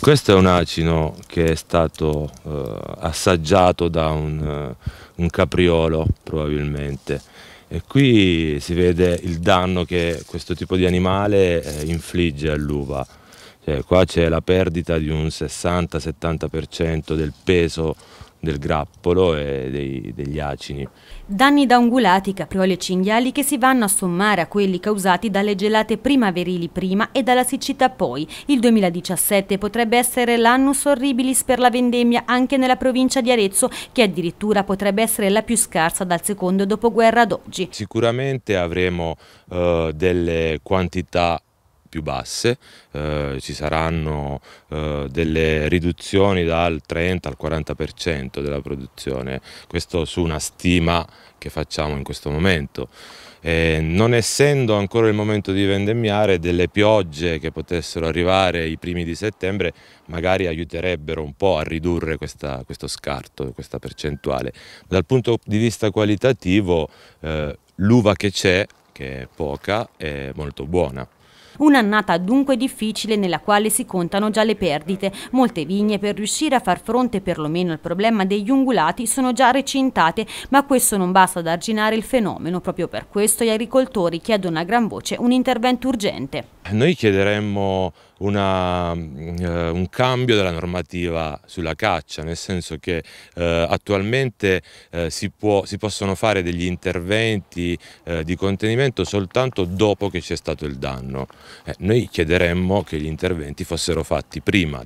Questo è un acino che è stato eh, assaggiato da un, eh, un, capriolo probabilmente e qui si vede il danno che questo tipo di animale eh, infligge all'uva. Cioè, qua c'è la perdita di un 60-70% del peso del grappolo e dei, degli acini. Danni da ungulati, caprioli e cinghiali che si vanno a sommare a quelli causati dalle gelate primaverili prima e dalla siccità poi. Il 2017 potrebbe essere l'annus horribilis per la vendemmia anche nella provincia di Arezzo che addirittura potrebbe essere la più scarsa dal secondo dopoguerra ad oggi. Sicuramente avremo eh, delle quantità più basse, eh, ci saranno eh, delle riduzioni dal 30 al 40% della produzione, questo su una stima che facciamo in questo momento. Eh, non essendo ancora il momento di vendemmiare, delle piogge che potessero arrivare i primi di settembre magari aiuterebbero un po' a ridurre questa, questo scarto, questa percentuale. Dal punto di vista qualitativo eh, l'uva che c'è, che è poca, è molto buona. Un'annata dunque difficile nella quale si contano già le perdite. Molte vigne per riuscire a far fronte perlomeno al problema degli ungulati sono già recintate, ma questo non basta ad arginare il fenomeno. Proprio per questo gli agricoltori chiedono a gran voce un intervento urgente. Noi chiederemmo una, eh, un cambio della normativa sulla caccia, nel senso che eh, attualmente eh, si, può, si, possono fare degli interventi eh, di contenimento soltanto dopo che c'è stato il danno. Eh, noi chiederemmo che gli interventi fossero fatti prima.